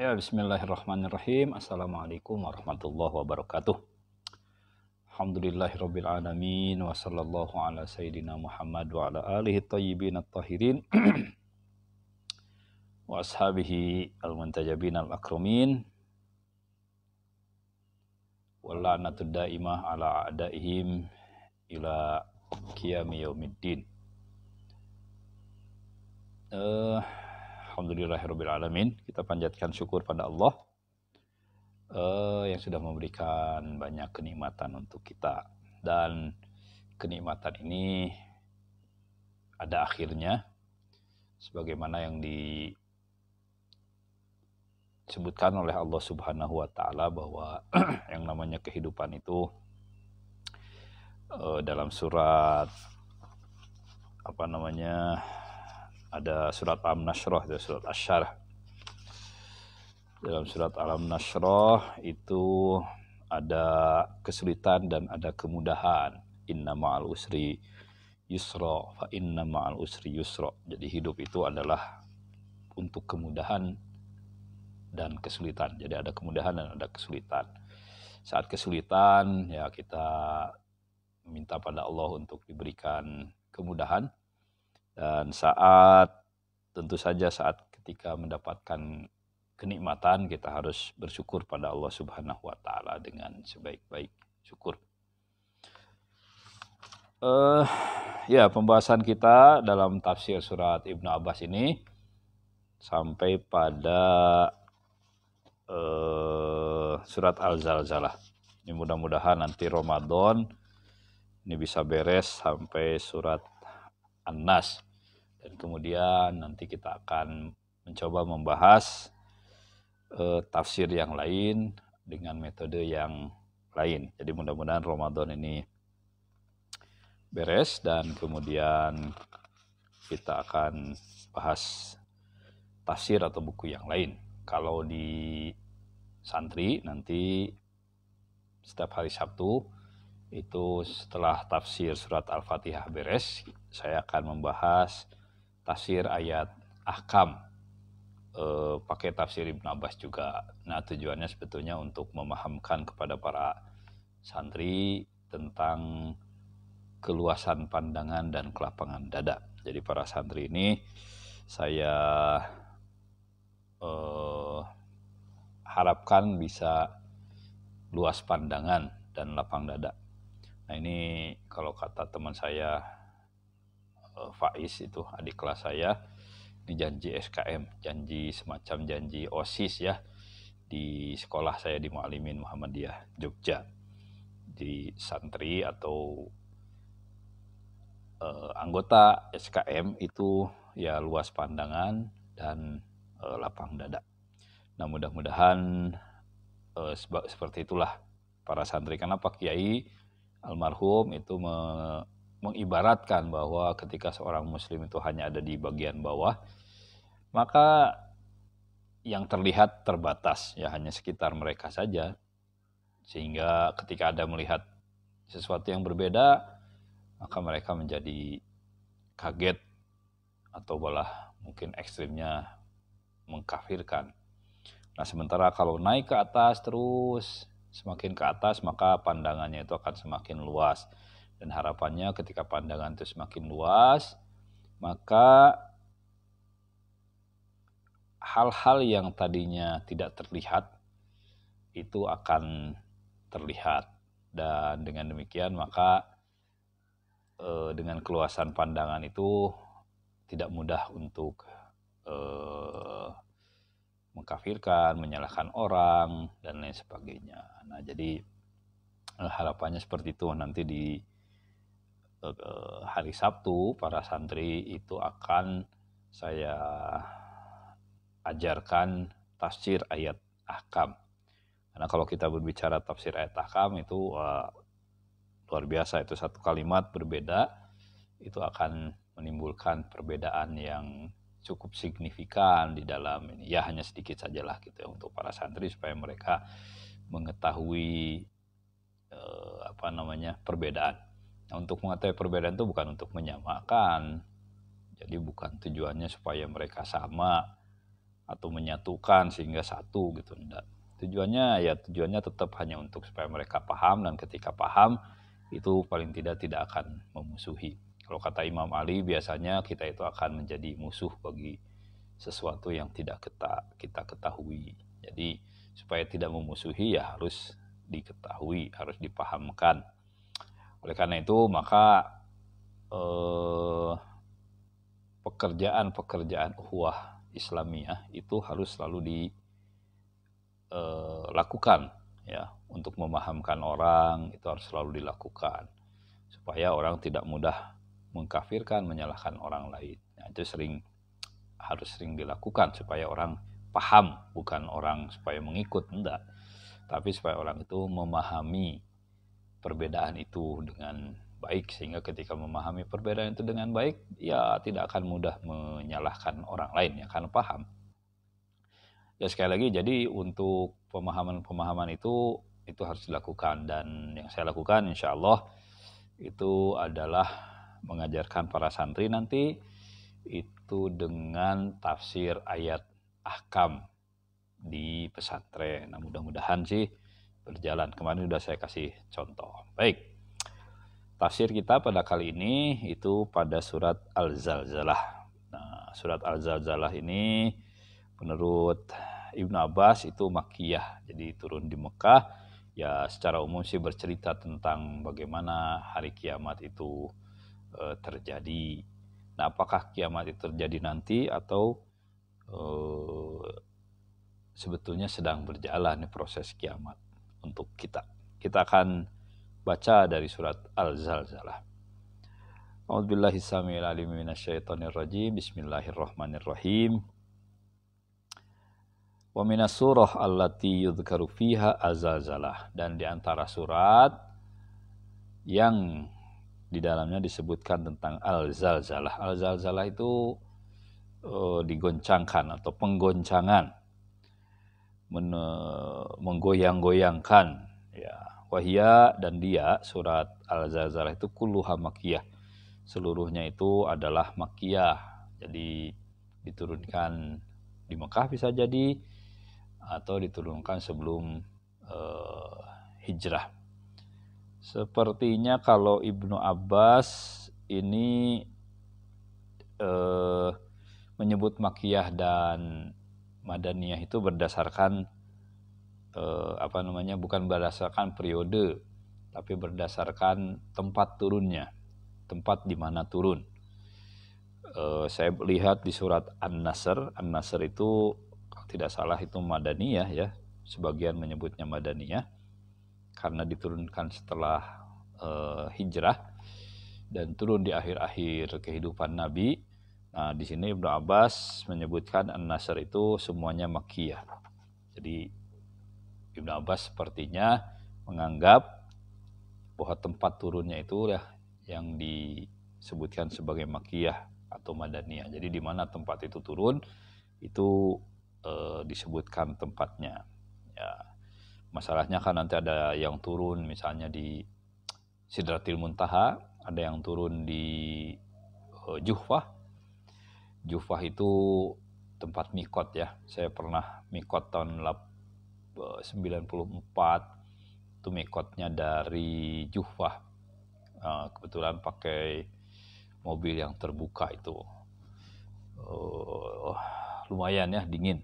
ya bismillahirrahmanirrahim. Assalamualaikum warahmatullahi wabarakatuh. Alhamdulillahirabbil alamin wa ala sayyidina Muhammad wa ala alihi tayyibin at-tahirin wa ashabihi al-muntajabin al-akramin wa la'natud daimah ala a'daihim ila qiyami yaumiddin. Eh uh, Alhamdulillahirrahmanirrahim Kita panjatkan syukur pada Allah uh, yang sudah memberikan banyak kenikmatan untuk kita. Dan kenikmatan ini ada akhirnya. Sebagaimana yang disebutkan oleh Allah subhanahu wa ta'ala bahwa yang namanya kehidupan itu uh, dalam surat apa namanya ada surat Alam Nasroh, dan surat Asyarah. Dalam surat Alam Nasroh itu ada kesulitan dan ada kemudahan. Inna ma'al usri yusro fa inna ma'al usri yusro. Jadi hidup itu adalah untuk kemudahan dan kesulitan. Jadi ada kemudahan dan ada kesulitan. Saat kesulitan ya kita minta pada Allah untuk diberikan kemudahan dan saat tentu saja saat ketika mendapatkan kenikmatan kita harus bersyukur pada Allah Subhanahu wa taala dengan sebaik-baik syukur. Uh, ya, pembahasan kita dalam tafsir surat Ibnu Abbas ini sampai pada uh, surat Al-Zalzalah. Ini mudah-mudahan nanti Ramadan ini bisa beres sampai surat An-Nas. Dan kemudian nanti kita akan mencoba membahas uh, tafsir yang lain dengan metode yang lain. Jadi mudah-mudahan Ramadan ini beres dan kemudian kita akan bahas tafsir atau buku yang lain. Kalau di santri nanti setiap hari Sabtu itu setelah tafsir surat Al-Fatihah beres, saya akan membahas tafsir ayat ahkam e, pakai tafsir Ibn Abbas juga. Nah tujuannya sebetulnya untuk memahamkan kepada para santri tentang keluasan pandangan dan kelapangan dada. Jadi para santri ini saya eh, harapkan bisa luas pandangan dan lapang dada. Nah ini kalau kata teman saya Eh, Faiz itu adik kelas saya di janji SKM, janji semacam janji OSIS ya di sekolah saya di Mualimin Muhammadiyah Jogja di santri atau uh, anggota SKM itu ya luas pandangan dan uh, lapang dada. Nah mudah-mudahan seperti itulah para santri. Kenapa Kiai almarhum itu mengibaratkan bahwa ketika seorang muslim itu hanya ada di bagian bawah, maka yang terlihat terbatas ya hanya sekitar mereka saja. Sehingga ketika ada melihat sesuatu yang berbeda, maka mereka menjadi kaget atau malah mungkin ekstrimnya mengkafirkan. Nah sementara kalau naik ke atas terus semakin ke atas maka pandangannya itu akan semakin luas dan harapannya ketika pandangan itu semakin luas, maka hal-hal yang tadinya tidak terlihat itu akan terlihat. Dan dengan demikian maka e, dengan keluasan pandangan itu tidak mudah untuk e, mengkafirkan, menyalahkan orang dan lain sebagainya. Nah, jadi eh, harapannya seperti itu nanti di Eh, hari Sabtu para santri itu akan saya ajarkan tafsir ayat ahkam. Karena kalau kita berbicara tafsir ayat ahkam itu uh, luar biasa itu satu kalimat berbeda itu akan menimbulkan perbedaan yang cukup signifikan di dalam ini. Ya hanya sedikit sajalah gitu ya untuk para santri supaya mereka mengetahui uh, apa namanya perbedaan. Nah, untuk mengetahui perbedaan itu bukan untuk menyamakan. Jadi bukan tujuannya supaya mereka sama atau menyatukan sehingga satu gitu enggak. Tujuannya ya tujuannya tetap hanya untuk supaya mereka paham dan ketika paham itu paling tidak tidak akan memusuhi. Kalau kata Imam Ali biasanya kita itu akan menjadi musuh bagi sesuatu yang tidak kita kita ketahui. Jadi supaya tidak memusuhi ya harus diketahui, harus dipahamkan. Oleh karena itu, maka eh, pekerjaan-pekerjaan uhwah Islamiyah itu harus selalu dilakukan eh, ya untuk memahamkan orang itu harus selalu dilakukan supaya orang tidak mudah mengkafirkan menyalahkan orang lain nah, itu sering harus sering dilakukan supaya orang paham bukan orang supaya mengikut enggak tapi supaya orang itu memahami perbedaan itu dengan baik sehingga ketika memahami perbedaan itu dengan baik ya tidak akan mudah menyalahkan orang lain ya karena paham ya sekali lagi jadi untuk pemahaman-pemahaman itu itu harus dilakukan dan yang saya lakukan insya Allah itu adalah mengajarkan para santri nanti itu dengan tafsir ayat ahkam di pesantren nah mudah-mudahan sih berjalan. Kemarin sudah saya kasih contoh. Baik. Tafsir kita pada kali ini itu pada surat Al-Zalzalah. Nah, surat Al-Zalzalah ini menurut Ibnu Abbas itu makiyah, Jadi turun di Mekah. Ya secara umum sih bercerita tentang bagaimana hari kiamat itu e, terjadi. Nah, apakah kiamat itu terjadi nanti atau e, sebetulnya sedang berjalan proses kiamat? untuk kita. Kita akan baca dari surat Al-Zalzalah. A'udzubillahi samil alim minasyaitonir rajim. Bismillahirrahmanirrahim. Wa minas surah allati yudhkaru fiha azalzalah dan di antara surat yang di dalamnya disebutkan tentang al-zalzalah. Al-zalzalah itu e, digoncangkan atau penggoncangan menggoyang-goyangkan ya wahia dan dia surat al-zalzalah itu kulluha makiyah seluruhnya itu adalah makiyah jadi diturunkan di Mekah bisa jadi atau diturunkan sebelum uh, hijrah sepertinya kalau Ibnu Abbas ini uh, menyebut makiyah dan madaniyah itu berdasarkan eh, apa namanya bukan berdasarkan periode tapi berdasarkan tempat turunnya tempat di mana turun eh, saya lihat di surat An-Nasr An-Nasr itu tidak salah itu madaniyah ya sebagian menyebutnya madaniyah karena diturunkan setelah eh, hijrah dan turun di akhir-akhir kehidupan Nabi Nah, di sini Ibnu Abbas menyebutkan An-Nasr itu semuanya Makkiyah. Jadi Ibnu Abbas sepertinya menganggap bahwa tempat turunnya itu ya yang disebutkan sebagai Makkiyah atau Madaniyah. Jadi di mana tempat itu turun itu e, disebutkan tempatnya. Ya. Masalahnya kan nanti ada yang turun misalnya di Sidratil Muntaha, ada yang turun di e, Juhfah, Jufah itu tempat mikot ya. Saya pernah mikot tahun 94 eh, itu mikotnya dari Jufah. Eh, kebetulan pakai mobil yang terbuka itu. Uh, lumayan ya dingin.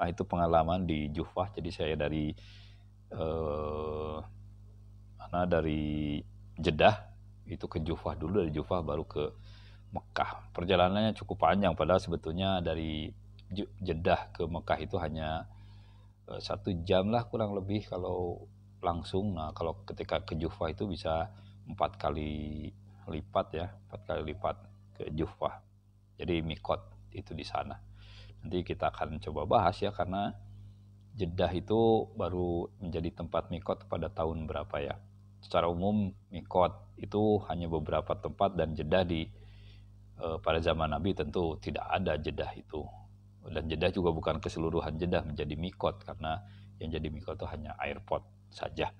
Nah, itu pengalaman di Jufah. Jadi saya dari uh, mana dari Jeddah itu ke Jufah dulu dari Jufah baru ke Mekah. Perjalanannya cukup panjang padahal sebetulnya dari Jeddah ke Mekah itu hanya eh, satu jam lah kurang lebih kalau langsung. Nah kalau ketika ke Jufah itu bisa empat kali lipat ya, empat kali lipat ke Jufah. Jadi mikot itu di sana. Nanti kita akan coba bahas ya karena Jeddah itu baru menjadi tempat mikot pada tahun berapa ya? Secara umum mikot itu hanya beberapa tempat dan Jeddah di Eh, pada zaman Nabi tentu tidak ada jedah itu. Dan jedah juga bukan keseluruhan jedah menjadi mikot karena yang jadi mikot itu hanya air pot saja.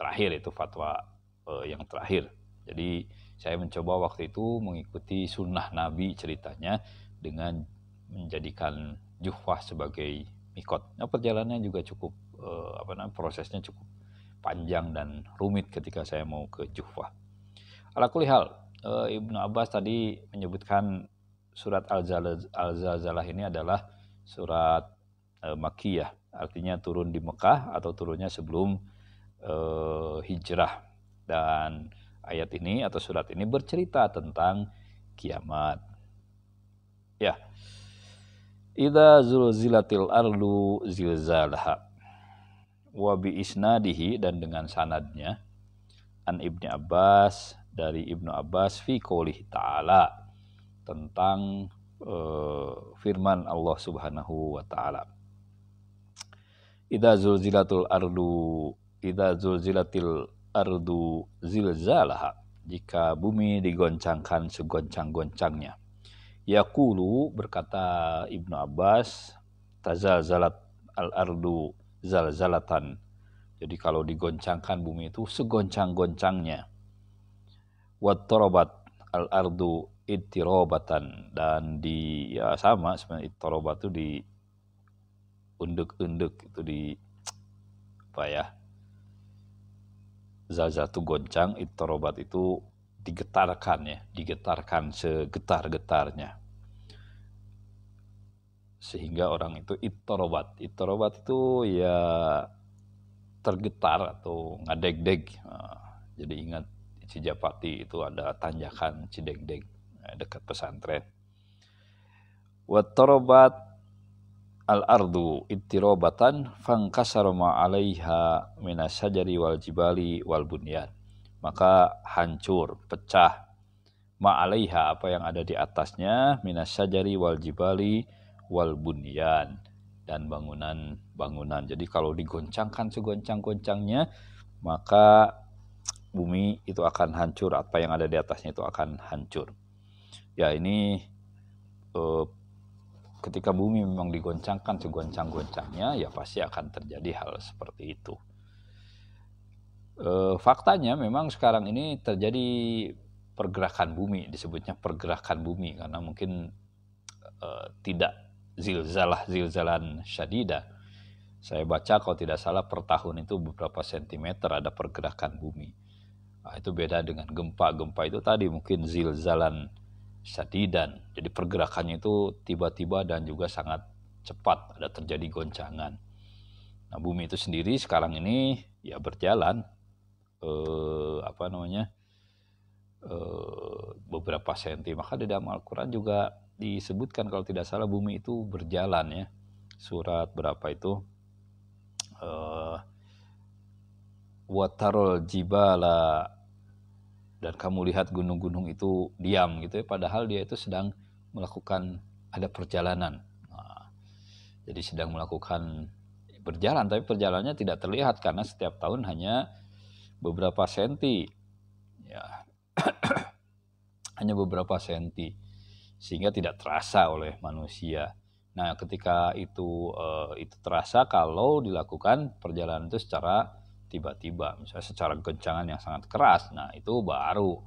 Terakhir itu fatwa eh, yang terakhir. Jadi saya mencoba waktu itu mengikuti sunnah Nabi ceritanya dengan menjadikan juhwah sebagai mikot. Nah, perjalanannya juga cukup eh, apa namanya prosesnya cukup panjang dan rumit ketika saya mau ke juhwah. Ala kulihal, Eh, Ibnu Abbas tadi menyebutkan surat Al-Zalzalah ini adalah surat e, eh, Makiyah, artinya turun di Mekah atau turunnya sebelum e, hijrah. Dan ayat ini atau surat ini bercerita tentang kiamat. Ya. Idza zulzilatil ardu zilzalaha. Wa bi isnadihi dan dengan sanadnya an Ibni Abbas dari Ibnu Abbas fi qoulih ta'ala tentang uh, firman Allah Subhanahu wa taala. Idza zulzilatul ardu idza zulzilatil ardu zilzalaha jika bumi digoncangkan segoncang-goncangnya. Yakulu berkata Ibnu Abbas tazalzalat al-ardu zalzalatan. Jadi kalau digoncangkan bumi itu segoncang-goncangnya wattorobat al ardu ittirobatan dan di ya sama sebenarnya ittorobat itu di unduk-unduk itu di apa ya zazatu goncang ittorobat itu digetarkan ya digetarkan segetar-getarnya sehingga orang itu ittorobat ittorobat itu ya tergetar atau ngadeg-deg nah, jadi ingat Cijapati itu ada tanjakan Cidengdeng eh, dekat pesantren. Watorobat al-ardu itirobatan fangkasara ma 'alaiha minasajari wal jibali wal bunyan. Maka hancur, pecah ma 'alaiha apa yang ada di atasnya minasajari wal jibali wal bunyan dan bangunan-bangunan. Jadi kalau digoncangkan segoncang-goncangnya maka bumi itu akan hancur, apa yang ada di atasnya itu akan hancur. Ya ini eh, ketika bumi memang digoncangkan segoncang-goncangnya, ya pasti akan terjadi hal seperti itu. Eh, faktanya memang sekarang ini terjadi pergerakan bumi, disebutnya pergerakan bumi karena mungkin eh, tidak zilzalah zilzalan syadidah. Saya baca kalau tidak salah per tahun itu beberapa sentimeter ada pergerakan bumi. Nah, itu beda dengan gempa-gempa itu tadi mungkin zilzalan sadidan. Jadi pergerakannya itu tiba-tiba dan juga sangat cepat ada terjadi goncangan. Nah, bumi itu sendiri sekarang ini ya berjalan eh, apa namanya? Eh, beberapa senti. Maka di dalam Al-Qur'an juga disebutkan kalau tidak salah bumi itu berjalan ya. Surat berapa itu? Eh, watarol jibala dan kamu lihat gunung-gunung itu diam gitu ya padahal dia itu sedang melakukan ada perjalanan nah, jadi sedang melakukan berjalan tapi perjalanannya tidak terlihat karena setiap tahun hanya beberapa senti ya hanya beberapa senti sehingga tidak terasa oleh manusia nah ketika itu eh, itu terasa kalau dilakukan perjalanan itu secara tiba-tiba, misalnya secara kencangan yang sangat keras, nah itu baru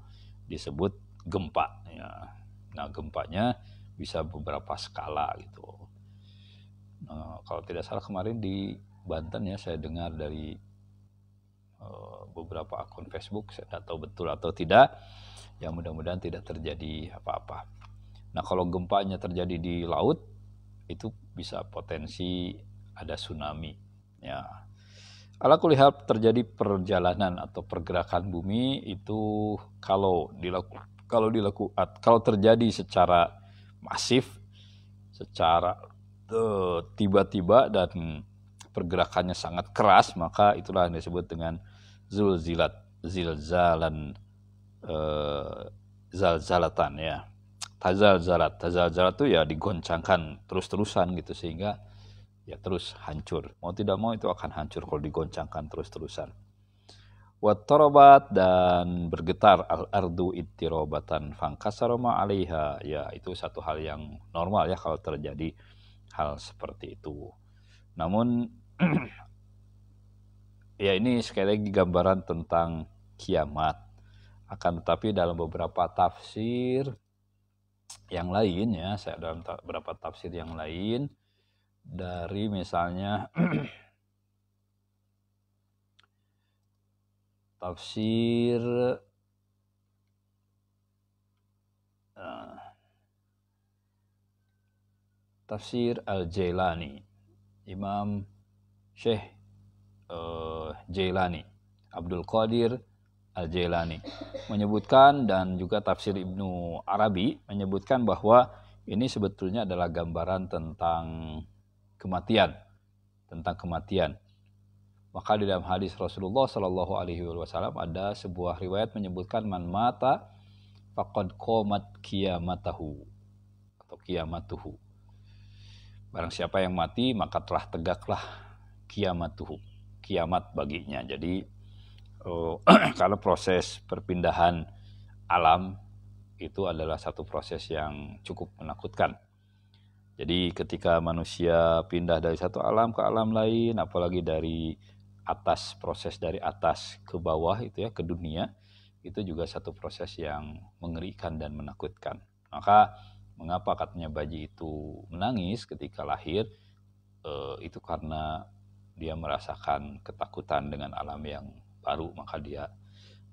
disebut gempa. Ya. Nah gempanya bisa beberapa skala gitu. Nah, kalau tidak salah kemarin di Banten ya saya dengar dari eh, beberapa akun Facebook, saya tidak tahu betul atau tidak. Yang mudah-mudahan tidak terjadi apa-apa. Nah kalau gempanya terjadi di laut itu bisa potensi ada tsunami ya Ala kulihat terjadi perjalanan atau pergerakan bumi itu kalau dilaku kalau dilaku kalau terjadi secara masif secara eh, tiba-tiba dan pergerakannya sangat keras maka itulah yang disebut dengan zulzilat zilzalan uh, zalzalatan ya tazalzalat tazalzalat itu ya digoncangkan terus-terusan gitu sehingga ya terus hancur. Mau tidak mau itu akan hancur kalau digoncangkan terus-terusan. Watorobat dan bergetar al-ardu ittirobatan fangkasaroma alaiha. Ya itu satu hal yang normal ya kalau terjadi hal seperti itu. Namun ya ini sekali lagi gambaran tentang kiamat. Akan tetapi dalam beberapa tafsir yang lain ya, saya dalam beberapa tafsir yang lain, dari misalnya tafsir eh, tafsir al-Jailani Imam Syekh uh, eh, Jailani Abdul Qadir al-Jailani menyebutkan dan juga tafsir Ibnu Arabi menyebutkan bahwa ini sebetulnya adalah gambaran tentang kematian tentang kematian. Maka di dalam hadis Rasulullah Shallallahu Alaihi Wasallam ada sebuah riwayat menyebutkan man mata fakod komat kiamatahu atau kiamatuhu. Barang siapa yang mati maka telah tegaklah kiamatuhu, kiamat baginya. Jadi oh, kalau proses perpindahan alam itu adalah satu proses yang cukup menakutkan. Jadi ketika manusia pindah dari satu alam ke alam lain, apalagi dari atas proses dari atas ke bawah itu ya ke dunia, itu juga satu proses yang mengerikan dan menakutkan. Maka mengapa katanya bayi itu menangis ketika lahir? E, itu karena dia merasakan ketakutan dengan alam yang baru, maka dia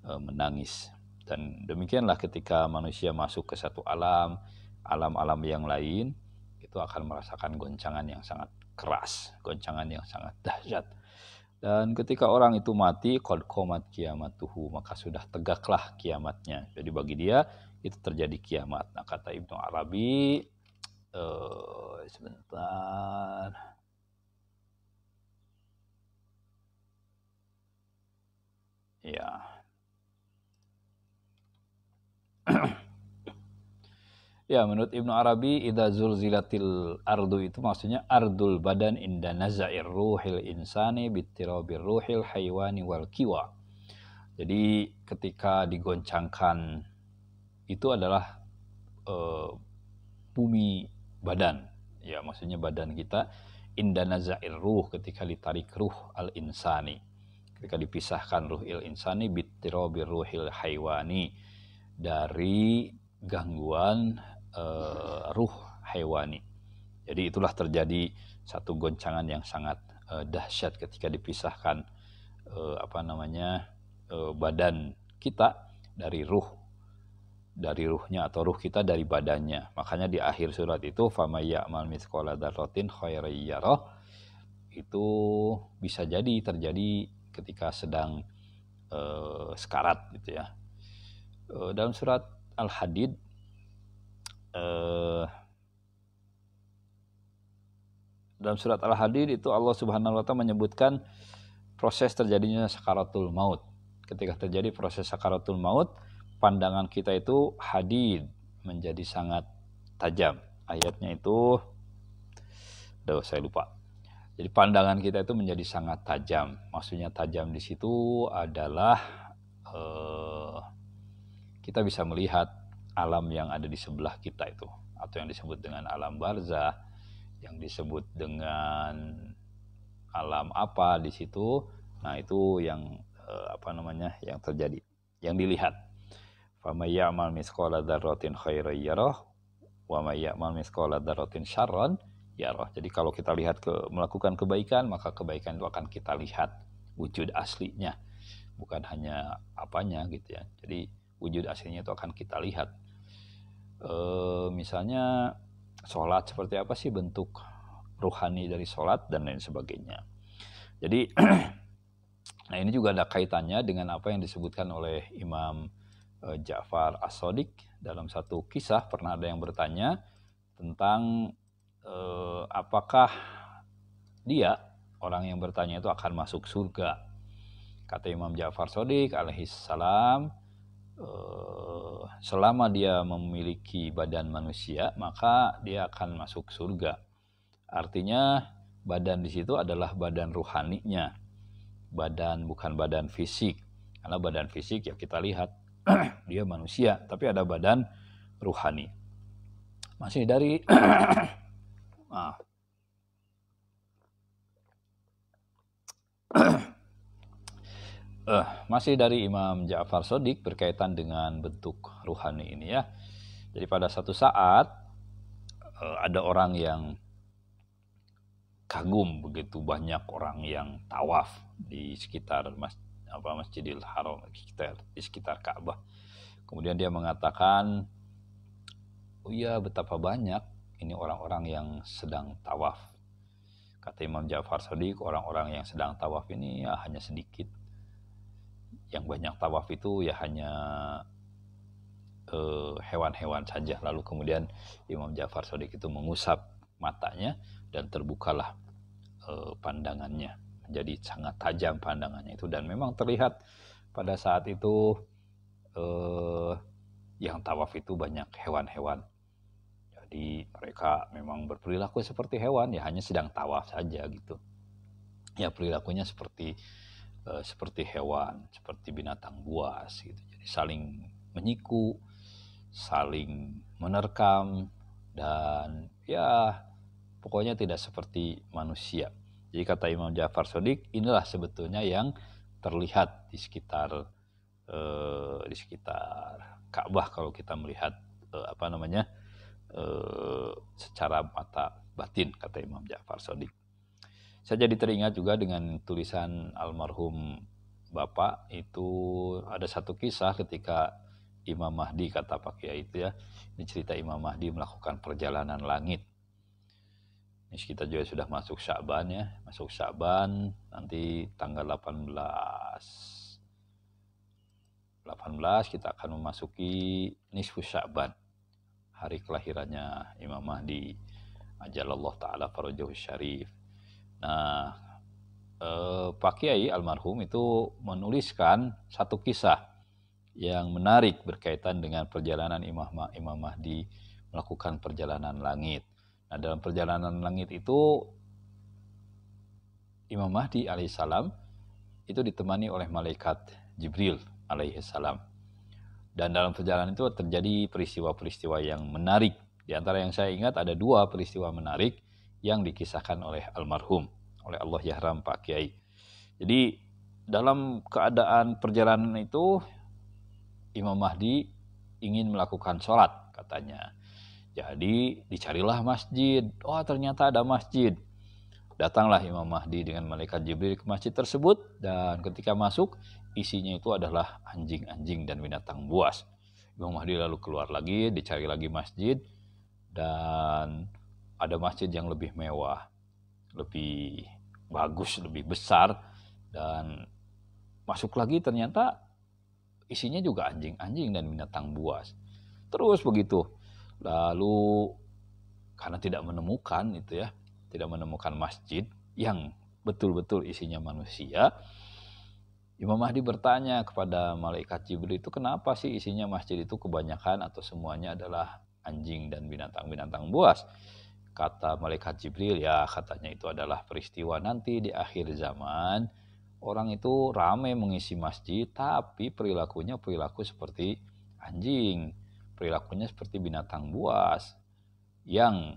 e, menangis. Dan demikianlah ketika manusia masuk ke satu alam, alam-alam yang lain, itu akan merasakan goncangan yang sangat keras, goncangan yang sangat dahsyat. Dan ketika orang itu mati, kod komat kiamatuhu, maka sudah tegaklah kiamatnya. Jadi bagi dia itu terjadi kiamat. Nah, kata Ibnu Arabi uh, sebentar. Ya. Yeah. Ya, menurut Ibnu Arabi, idza zulzilatil ardu itu maksudnya ardul badan inda nazair ruhil insani bittirabir ruhil haywani wal kiwa. Jadi ketika digoncangkan itu adalah uh, bumi badan. Ya, maksudnya badan kita inda nazair ruh ketika ditarik ruh al insani. Ketika dipisahkan ruh il insani bittirabir ruhil haywani dari gangguan uh, ruh hewani. Jadi itulah terjadi satu goncangan yang sangat uh, dahsyat ketika dipisahkan uh, apa namanya uh, badan kita dari ruh dari ruhnya atau ruh kita dari badannya. Makanya di akhir surat itu fama ya'mal dzarratin khairan itu bisa jadi terjadi ketika sedang e, sekarat gitu ya. E, dalam surat Al-Hadid uh, dalam surat Al-Hadid itu Allah Subhanahu wa taala menyebutkan proses terjadinya sakaratul maut. Ketika terjadi proses sakaratul maut, pandangan kita itu hadid menjadi sangat tajam. Ayatnya itu Duh, saya lupa. Jadi pandangan kita itu menjadi sangat tajam. Maksudnya tajam di situ adalah eh, kita bisa melihat alam yang ada di sebelah kita itu atau yang disebut dengan alam barzah yang disebut dengan alam apa di situ nah itu yang eh, apa namanya yang terjadi yang dilihat fama ya'mal misqala dzarratin khairan yarah wa may ya'mal misqala dzarratin syarran yarah jadi kalau kita lihat ke melakukan kebaikan maka kebaikan itu akan kita lihat wujud aslinya bukan hanya apanya gitu ya jadi wujud aslinya itu akan kita lihat eh, misalnya sholat seperti apa sih bentuk ruhani dari sholat dan lain sebagainya. Jadi nah ini juga ada kaitannya dengan apa yang disebutkan oleh Imam eh, Ja'far as sodiq dalam satu kisah pernah ada yang bertanya tentang eh, apakah dia orang yang bertanya itu akan masuk surga. Kata Imam Ja'far Sodik alaihi salam, eh, selama dia memiliki badan manusia, maka dia akan masuk surga. Artinya badan di situ adalah badan ruhaninya. Badan bukan badan fisik. Karena badan fisik ya kita lihat dia manusia, tapi ada badan ruhani. Masih dari ah, uh, masih dari Imam Ja'far Sodik berkaitan dengan bentuk ruhani ini ya. Jadi pada satu saat uh, ada orang yang kagum begitu banyak orang yang tawaf di sekitar mas, apa Masjidil Haram di sekitar, di sekitar Ka'bah. Kemudian dia mengatakan, "Oh iya, betapa banyak ini orang-orang yang sedang tawaf." Kata Imam Ja'far Sadiq, orang-orang yang sedang tawaf ini ya hanya sedikit yang banyak tawaf itu ya hanya eh, hewan-hewan uh, saja. Lalu kemudian Imam Ja'far Sadiq itu mengusap matanya dan terbukalah uh, pandangannya menjadi sangat tajam pandangannya itu dan memang terlihat pada saat itu uh, yang tawaf itu banyak hewan-hewan. Jadi mereka memang berperilaku seperti hewan ya hanya sedang tawaf saja gitu. Ya perilakunya seperti e, seperti hewan, seperti binatang buas gitu. Jadi saling menyiku, saling menerkam dan ya pokoknya tidak seperti manusia. Jadi kata Imam Ja'far Sodik, inilah sebetulnya yang terlihat di sekitar eh, di sekitar Ka'bah kalau kita melihat eh, apa namanya eh, secara mata batin kata Imam Ja'far Sodik. Saya jadi teringat juga dengan tulisan almarhum Bapak itu ada satu kisah ketika Imam Mahdi kata Pak Kiai itu ya. Ini cerita Imam Mahdi melakukan perjalanan langit. Ini kita juga sudah masuk Syaban ya, masuk Syaban nanti tanggal 18 18 kita akan memasuki nisfu Syaban. Hari kelahirannya Imam Mahdi ajalallah taala farajahu syarif Nah, eh, Pak Kiai almarhum itu menuliskan satu kisah yang menarik berkaitan dengan perjalanan Imam Imam Mahdi melakukan perjalanan langit. Nah, dalam perjalanan langit itu Imam Mahdi alaihissalam itu ditemani oleh malaikat Jibril alaihissalam. Dan dalam perjalanan itu terjadi peristiwa-peristiwa yang menarik. Di antara yang saya ingat ada dua peristiwa menarik yang dikisahkan oleh almarhum oleh Allah Yahram Pak Kiai. Jadi dalam keadaan perjalanan itu Imam Mahdi ingin melakukan sholat katanya. Jadi dicarilah masjid. Oh ternyata ada masjid. Datanglah Imam Mahdi dengan malaikat Jibril ke masjid tersebut dan ketika masuk isinya itu adalah anjing-anjing dan binatang buas. Imam Mahdi lalu keluar lagi, dicari lagi masjid dan ada masjid yang lebih mewah, lebih bagus, lebih besar, dan masuk lagi ternyata isinya juga anjing-anjing dan binatang buas. Terus begitu. Lalu karena tidak menemukan itu ya, tidak menemukan masjid yang betul-betul isinya manusia, Imam Mahdi bertanya kepada malaikat Jibril itu kenapa sih isinya masjid itu kebanyakan atau semuanya adalah anjing dan binatang-binatang buas. Kata malaikat Jibril, ya katanya itu adalah peristiwa nanti di akhir zaman. Orang itu ramai mengisi masjid, tapi perilakunya perilaku seperti anjing. Perilakunya seperti binatang buas. Yang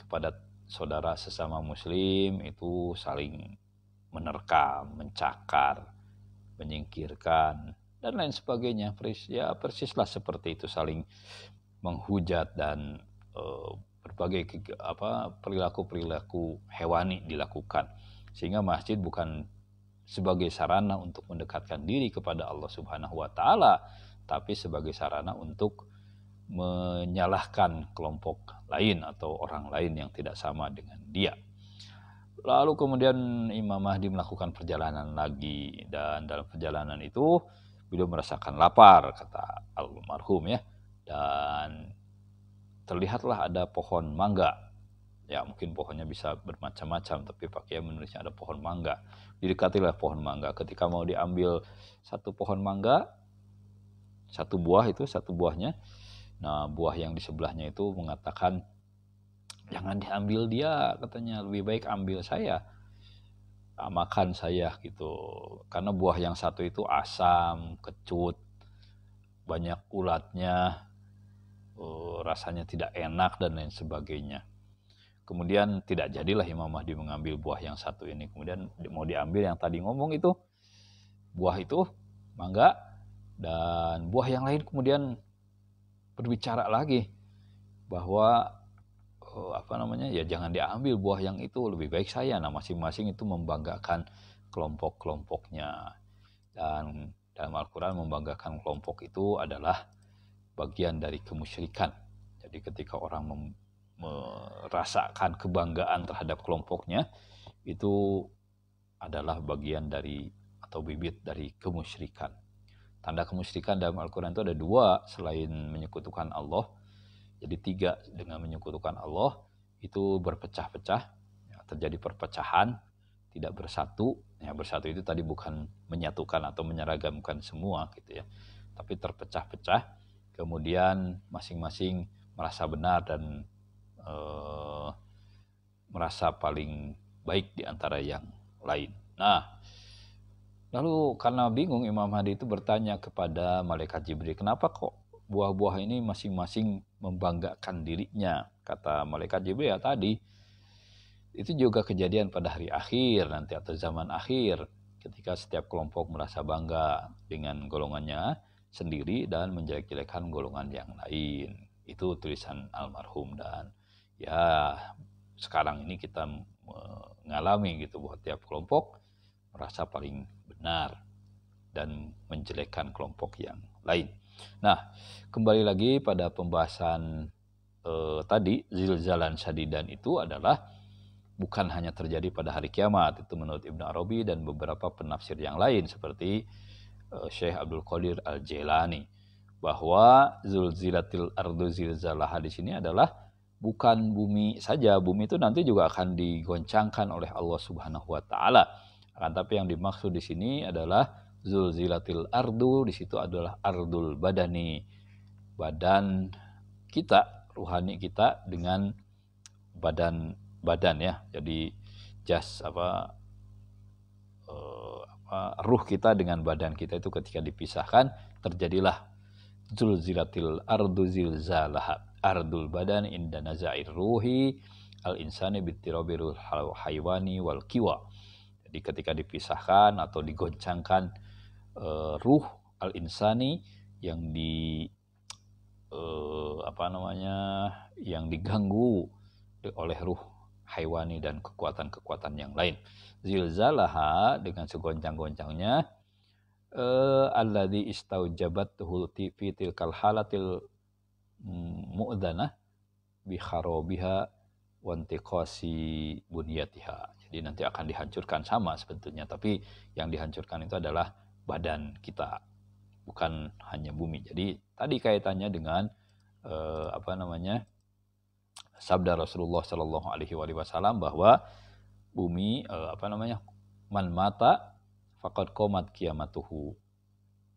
kepada saudara sesama muslim itu saling menerkam, mencakar, menyingkirkan, dan lain sebagainya. ya persislah seperti itu saling menghujat dan uh, berbagai apa perilaku-perilaku hewani dilakukan sehingga masjid bukan sebagai sarana untuk mendekatkan diri kepada Allah Subhanahu wa taala tapi sebagai sarana untuk menyalahkan kelompok lain atau orang lain yang tidak sama dengan dia. Lalu kemudian Imam Mahdi melakukan perjalanan lagi dan dalam perjalanan itu beliau merasakan lapar kata almarhum ya dan terlihatlah ada pohon mangga. Ya mungkin pohonnya bisa bermacam-macam, tapi pakai menulisnya ada pohon mangga. Didekatilah pohon mangga. Ketika mau diambil satu pohon mangga, satu buah itu, satu buahnya. Nah buah yang di sebelahnya itu mengatakan, jangan diambil dia katanya, lebih baik ambil saya. Nah, makan saya gitu. Karena buah yang satu itu asam, kecut, banyak ulatnya, Eh, rasanya tidak enak dan lain sebagainya. Kemudian tidak jadilah Imam Mahdi mengambil buah yang satu ini. Kemudian mau diambil yang tadi ngomong itu buah itu mangga dan buah yang lain kemudian berbicara lagi bahwa eh, apa namanya ya jangan diambil buah yang itu lebih baik saya nah masing-masing itu membanggakan kelompok-kelompoknya dan dalam Al-Quran membanggakan kelompok itu adalah bagian dari kemusyrikan. Jadi ketika orang merasakan kebanggaan terhadap kelompoknya itu adalah bagian dari atau bibit dari kemusyrikan. Tanda kemusyrikan dalam Al-Quran itu ada dua selain menyekutukan Allah. Jadi tiga dengan menyekutukan Allah itu berpecah-pecah, ya, terjadi perpecahan, tidak bersatu. Ya, bersatu itu tadi bukan menyatukan atau menyeragamkan semua gitu ya, tapi terpecah-pecah kemudian masing-masing merasa benar dan eh, merasa paling baik di antara yang lain. Nah, lalu karena bingung Imam Hadi itu bertanya kepada malaikat Jibril, "Kenapa kok buah-buah ini masing-masing membanggakan dirinya?" Kata malaikat Jibril ya tadi, itu juga kejadian pada hari akhir nanti atau zaman akhir ketika setiap kelompok merasa bangga dengan golongannya sendiri dan menjelek-jelekan golongan yang lain. Itu tulisan almarhum dan ya sekarang ini kita mengalami gitu bahwa tiap kelompok merasa paling benar dan menjelekkan kelompok yang lain. Nah, kembali lagi pada pembahasan eh, tadi zilzalan syadidan itu adalah bukan hanya terjadi pada hari kiamat itu menurut Ibnu Arabi dan beberapa penafsir yang lain seperti Eh, Syekh Abdul Qadir Al-Jailani bahwa zulzilatil ardu zilzalah di sini adalah bukan bumi saja, bumi itu nanti juga akan digoncangkan oleh Allah Subhanahu wa taala. Akan tapi yang dimaksud di sini adalah zulzilatil ardu, di situ adalah ardul badani. Badan kita, ruhani kita dengan badan badan ya. Jadi jas apa uh, Eh, ruh kita dengan badan kita itu ketika dipisahkan terjadilah zulzilatil ardu zilzalaha ardul badan inda nazair ruhi al insani bitirabi ruh haywani wal kiwa jadi ketika dipisahkan atau digoncangkan uh, ruh al insani yang di uh, apa namanya yang diganggu oleh ruh haiwani dan kekuatan-kekuatan yang lain. Zilzalaha dengan segoncang-goncangnya eh, alladzi istaujabathu fi tilkal halatil mm, mu'dana bi kharabiha wantikosi bunyatiha. Jadi nanti akan dihancurkan sama sebetulnya, tapi yang dihancurkan itu adalah badan kita, bukan hanya bumi. Jadi tadi kaitannya dengan eh, apa namanya? sabda Rasulullah Shallallahu Alaihi Wasallam bahwa bumi uh, apa namanya man mata fakat komat kiamatuhu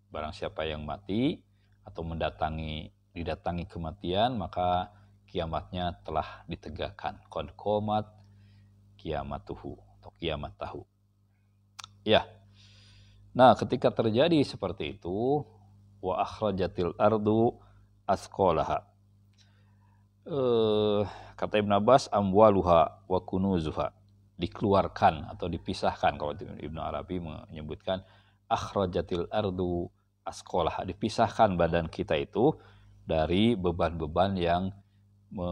barang siapa yang mati atau mendatangi didatangi kematian maka kiamatnya telah ditegakkan kon komat kiamatuhu atau kiamat tahu ya nah ketika terjadi seperti itu wa akhrajatil ardu askolaha uh, kata Ibn Abbas amwaluha wa kunuzuha dikeluarkan atau dipisahkan kalau ibn Arabi menyebutkan akhrajatil ardu askolah dipisahkan badan kita itu dari beban-beban yang me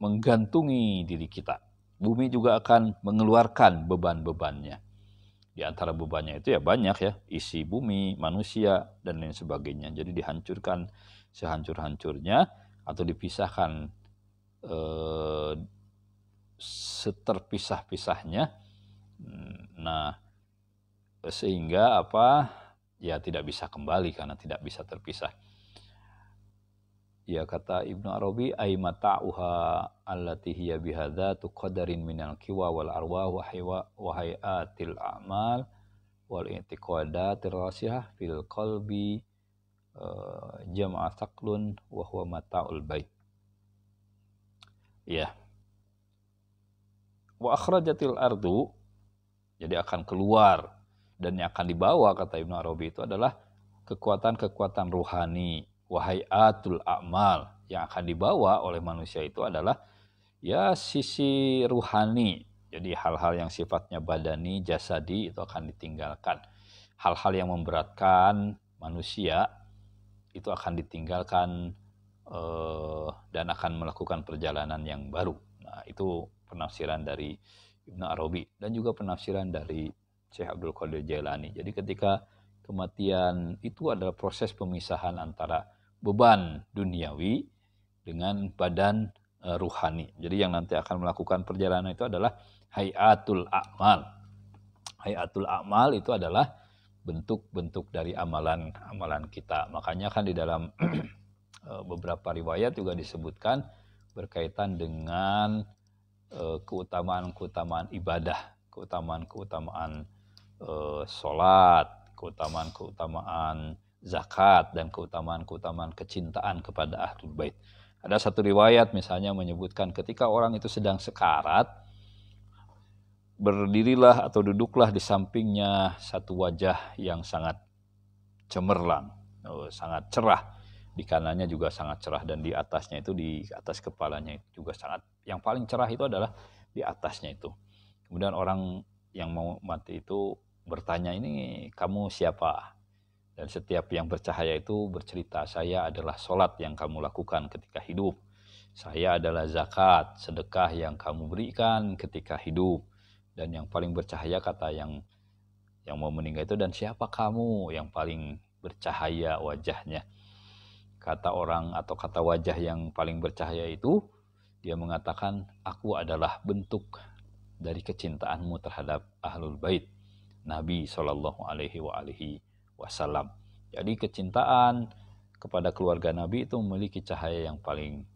menggantungi diri kita. Bumi juga akan mengeluarkan beban-bebannya. Di antara bebannya itu ya banyak ya, isi bumi, manusia dan lain sebagainya. Jadi dihancurkan sehancur-hancurnya atau dipisahkan eh, seterpisah-pisahnya. Nah, sehingga apa? Ya tidak bisa kembali karena tidak bisa terpisah. Ya kata Ibnu Arabi, ay mata'uha allati hiya bihadza Min minal kiwa wal arwah wa hayatil amal wal i'tiqadatir rasihah fil qalbi Eh, jama'a taqlun wa huwa mata'ul bait. Ya. Wa akhrajatil ardu jadi akan keluar dan yang akan dibawa kata Ibnu Arabi itu adalah kekuatan-kekuatan ruhani wahai atul amal yang akan dibawa oleh manusia itu adalah ya sisi ruhani jadi hal-hal yang sifatnya badani jasadi itu akan ditinggalkan hal-hal yang memberatkan manusia itu akan ditinggalkan uh, dan akan melakukan perjalanan yang baru. Nah, itu penafsiran dari Ibnu Arabi dan juga penafsiran dari Syekh Abdul Qadir Jailani. Jadi ketika kematian itu adalah proses pemisahan antara beban duniawi dengan badan uh, ruhani. Jadi yang nanti akan melakukan perjalanan itu adalah hayatul amal. Hayatul Akmal itu adalah bentuk-bentuk dari amalan-amalan kita. Makanya kan di dalam eh, beberapa riwayat juga disebutkan berkaitan dengan eh, keutamaan-keutamaan ibadah, keutamaan-keutamaan eh, sholat, keutamaan-keutamaan zakat, dan keutamaan-keutamaan kecintaan kepada ahlul bait. Ada satu riwayat misalnya menyebutkan ketika orang itu sedang sekarat, berdirilah atau duduklah di sampingnya satu wajah yang sangat cemerlang, oh, sangat cerah. Di kanannya juga sangat cerah dan di atasnya itu di atas kepalanya itu juga sangat yang paling cerah itu adalah di atasnya itu. Kemudian orang yang mau mati itu bertanya ini kamu siapa? Dan setiap yang bercahaya itu bercerita saya adalah solat yang kamu lakukan ketika hidup. Saya adalah zakat, sedekah yang kamu berikan ketika hidup dan yang paling bercahaya kata yang yang mau meninggal itu dan siapa kamu yang paling bercahaya wajahnya kata orang atau kata wajah yang paling bercahaya itu dia mengatakan aku adalah bentuk dari kecintaanmu terhadap ahlul bait Nabi Shallallahu Alaihi wa alihi Wasallam jadi kecintaan kepada keluarga Nabi itu memiliki cahaya yang paling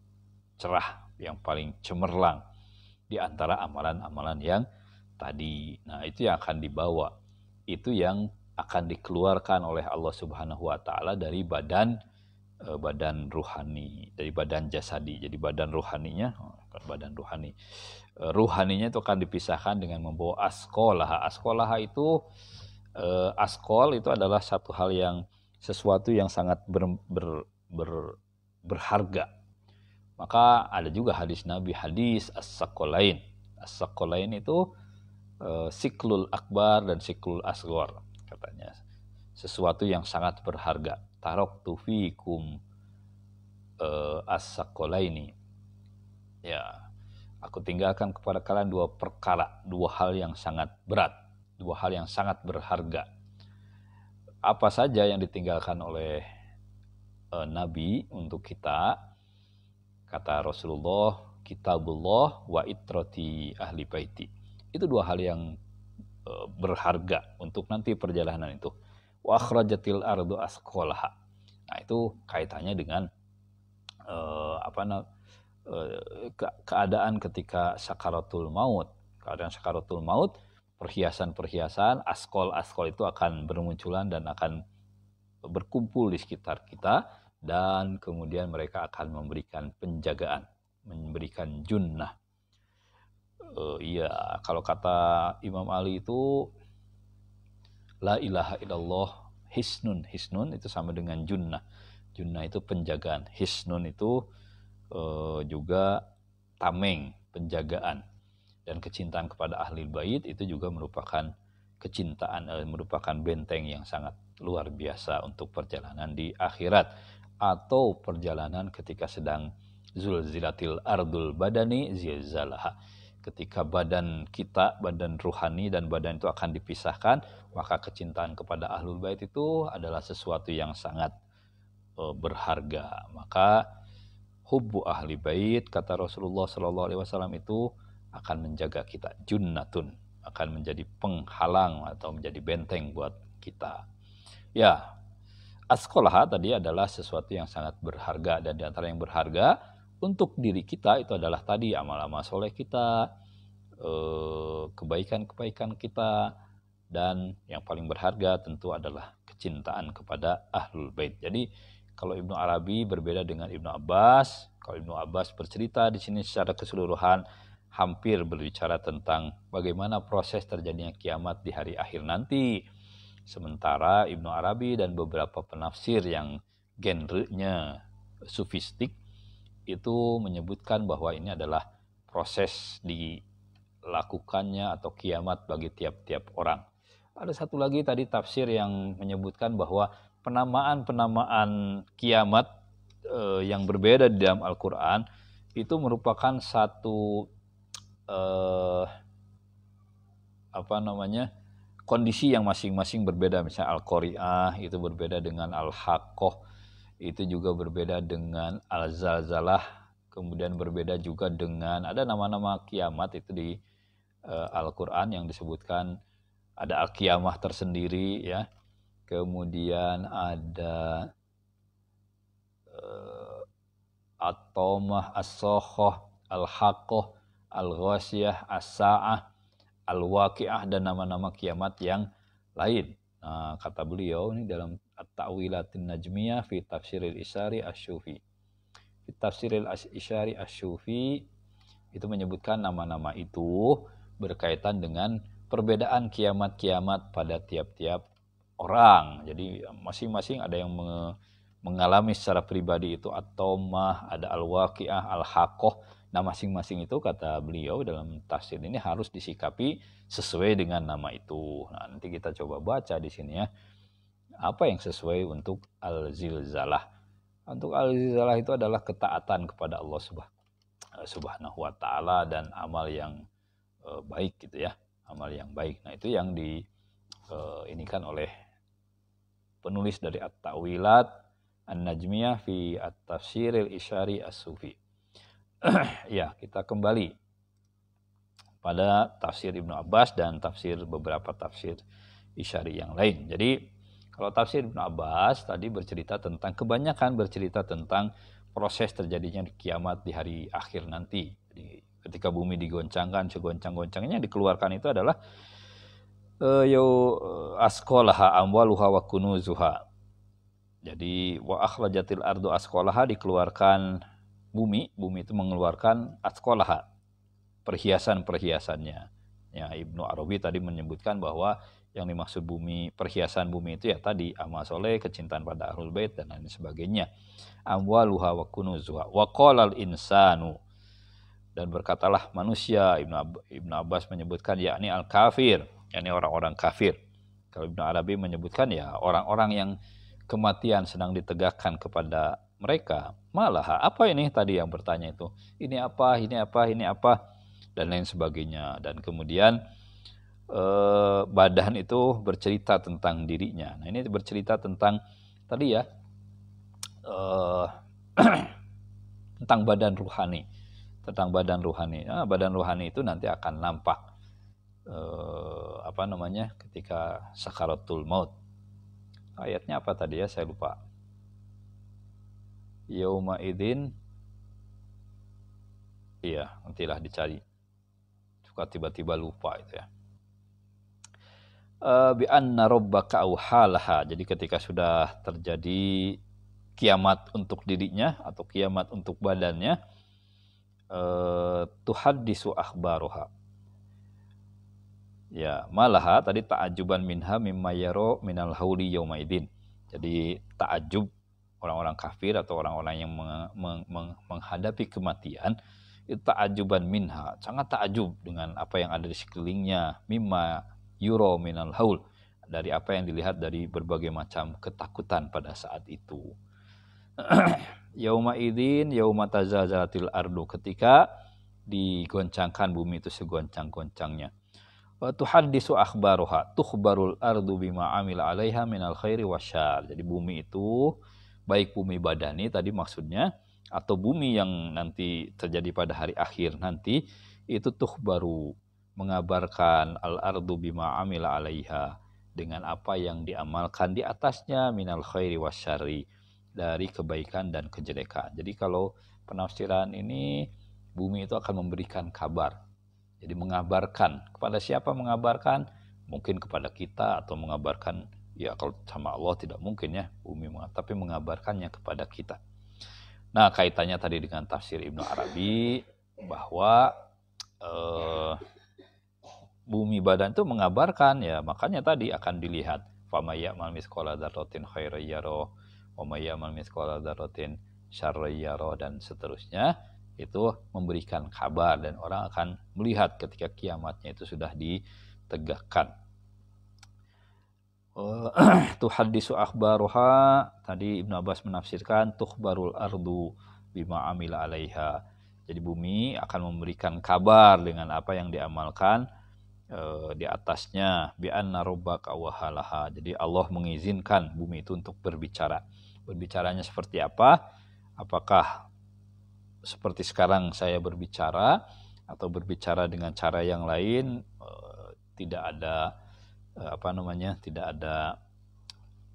cerah yang paling cemerlang di antara amalan-amalan yang tadi. Nah, itu yang akan dibawa. Itu yang akan dikeluarkan oleh Allah Subhanahu wa taala dari badan e, badan ruhani, dari badan jasadi. Jadi badan ruhaninya, oh, badan ruhani. E, ruhaninya itu akan dipisahkan dengan membawa askolaha. Askolaha itu e, askol itu adalah satu hal yang sesuatu yang sangat ber, ber, ber, berharga. Maka ada juga hadis Nabi hadis as-sakolain. As-sakolain itu e, siklul akbar dan siklul asgor katanya sesuatu yang sangat berharga tarok tufikum e, eh, asakola ini ya aku tinggalkan kepada kalian dua perkara dua hal yang sangat berat dua hal yang sangat berharga apa saja yang ditinggalkan oleh e, nabi untuk kita kata Rasulullah kitabullah wa itrati ahli baiti itu dua hal yang e, berharga untuk nanti perjalanan itu. Wa ardu askolha Nah, itu kaitannya dengan e, apa na, e, ke, keadaan ketika sakaratul maut. Keadaan sakaratul maut, perhiasan-perhiasan, askol-askol itu akan bermunculan dan akan berkumpul di sekitar kita dan kemudian mereka akan memberikan penjagaan, memberikan junnah, Uh, iya, kalau kata Imam Ali itu la ilaha illallah hisnun. Hisnun itu sama dengan junnah. Junnah itu penjagaan. Hisnun itu uh, juga tameng, penjagaan. Dan kecintaan kepada ahli bait itu juga merupakan kecintaan uh, merupakan benteng yang sangat luar biasa untuk perjalanan di akhirat atau perjalanan ketika sedang zulzilatil ardul badani zilzalaha ketika badan kita, badan ruhani dan badan itu akan dipisahkan, maka kecintaan kepada ahlul bait itu adalah sesuatu yang sangat e, berharga. Maka hubbu ahli bait kata Rasulullah Shallallahu alaihi wasallam itu akan menjaga kita junnatun, akan menjadi penghalang atau menjadi benteng buat kita. Ya, askolaha tadi adalah sesuatu yang sangat berharga dan di antara yang berharga untuk diri kita itu adalah tadi amal-amal soleh kita, Eh, kebaikan-kebaikan kita dan yang paling berharga tentu adalah kecintaan kepada ahlul bait. Jadi kalau Ibnu Arabi berbeda dengan Ibnu Abbas, kalau Ibnu Abbas bercerita di sini secara keseluruhan hampir berbicara tentang bagaimana proses terjadinya kiamat di hari akhir nanti. Sementara Ibnu Arabi dan beberapa penafsir yang genrenya sufistik itu menyebutkan bahwa ini adalah proses di lakukannya atau kiamat bagi tiap-tiap orang. Ada satu lagi tadi tafsir yang menyebutkan bahwa penamaan-penamaan kiamat eh, yang berbeda di dalam Al-Qur'an itu merupakan satu eh, apa namanya? kondisi yang masing-masing berbeda. Misalnya Al-Qari'ah itu berbeda dengan Al-Haqqah, itu juga berbeda dengan Al-Zalzalah, kemudian berbeda juga dengan ada nama-nama kiamat itu di Eh, Al-Quran yang disebutkan ada al tersendiri ya kemudian ada uh, eh, atomah as al hakoh al-ghasiyah as al-waqi'ah dan nama-nama kiamat yang lain nah, kata beliau ini dalam at-ta'wilatin najmiyah fi tafsiril isyari asy-syufi tafsiril isyari asy itu menyebutkan nama-nama itu berkaitan dengan perbedaan kiamat-kiamat pada tiap-tiap orang. Jadi masing-masing ada yang mengalami secara pribadi itu atomah, ada al-waqiah, al haqoh Nah masing-masing itu kata beliau dalam tafsir ini harus disikapi sesuai dengan nama itu. Nah nanti kita coba baca di sini ya. Apa yang sesuai untuk al-zilzalah. Untuk al-zilzalah itu adalah ketaatan kepada Allah subhanahu wa ta'ala dan amal yang Eh, baik gitu ya amal yang baik nah itu yang di e, eh, ini kan oleh penulis dari At-Tawilat An-Najmiyah fi At-Tafsiril Isyari As-Sufi ya kita kembali pada tafsir Ibnu Abbas dan tafsir beberapa tafsir Isyari yang lain jadi kalau tafsir Ibnu Abbas tadi bercerita tentang kebanyakan bercerita tentang proses terjadinya kiamat di hari akhir nanti. Jadi ketika bumi digoncangkan segoncang-goncangnya dikeluarkan itu adalah eh, yo askolaha amwaluha wa kunuzuha jadi wa akhrajatil ardu askolaha dikeluarkan bumi bumi itu mengeluarkan askolaha perhiasan-perhiasannya ya Ibnu Arabi tadi menyebutkan bahwa yang dimaksud bumi perhiasan bumi itu ya tadi amal soleh kecintaan pada ahlul bait dan lain sebagainya amwaluha wa kunuzuha wa insanu dan berkatalah manusia Ibnu Ibn Abbas menyebutkan yakni al-kafir yakni orang-orang kafir kalau Ibnu Arabi menyebutkan ya orang-orang yang kematian sedang ditegakkan kepada mereka malah apa ini tadi yang bertanya itu ini apa ini apa ini apa dan lain sebagainya dan kemudian eh, badan itu bercerita tentang dirinya nah ini bercerita tentang tadi ya eh, tentang badan ruhani tentang badan rohani. Nah, badan rohani itu nanti akan nampak eh, apa namanya ketika sakaratul maut. Ayatnya apa tadi ya? Saya lupa. Yauma idin Iya, nantilah dicari. Suka tiba-tiba lupa itu ya. Eh, bi anna rabbaka auhalaha. Jadi ketika sudah terjadi kiamat untuk dirinya atau kiamat untuk badannya, di eh, tuhaddisu akhbaruha. Ya, malah tadi ta'ajuban minha mimma yaro minal hauli yaumaidin. Jadi ta'ajub orang-orang kafir atau orang-orang yang meng, meng, meng, menghadapi kematian itu ta'ajuban minha, sangat ta'ajub dengan apa yang ada di sekelilingnya, mimma yuro minal haul dari apa yang dilihat dari berbagai macam ketakutan pada saat itu. yauma idin yauma tazalzalatil ardu ketika digoncangkan bumi itu segoncang-goncangnya tuhaddisu akhbaruha tukhbarul ardu bima amil 'alaiha minal khairi wasyar jadi bumi itu baik bumi badani tadi maksudnya atau bumi yang nanti terjadi pada hari akhir nanti itu tuh baru mengabarkan al ardu bima amila 'alaiha dengan apa yang diamalkan di atasnya minal khairi wasyari dari kebaikan dan kejelekan. Jadi kalau penafsiran ini bumi itu akan memberikan kabar. Jadi mengabarkan kepada siapa mengabarkan? Mungkin kepada kita atau mengabarkan ya kalau sama Allah tidak mungkin ya bumi tapi mengabarkannya kepada kita. Nah, kaitannya tadi dengan tafsir Ibnu Arabi bahwa eh, bumi badan itu mengabarkan ya makanya tadi akan dilihat famaya mal miskola darotin wa miskola darotin syarriyaroh dan seterusnya itu memberikan kabar dan orang akan melihat ketika kiamatnya itu sudah ditegakkan. Tuhadisu akhbaruha tadi Ibnu Abbas menafsirkan tuhbarul ardu bima amila alaiha. Jadi bumi akan memberikan kabar dengan apa yang diamalkan e, di atasnya bi anna rabbaka Jadi Allah mengizinkan bumi itu untuk berbicara berbicaranya seperti apa, apakah seperti sekarang saya berbicara atau berbicara dengan cara yang lain eh, tidak ada eh, apa namanya tidak ada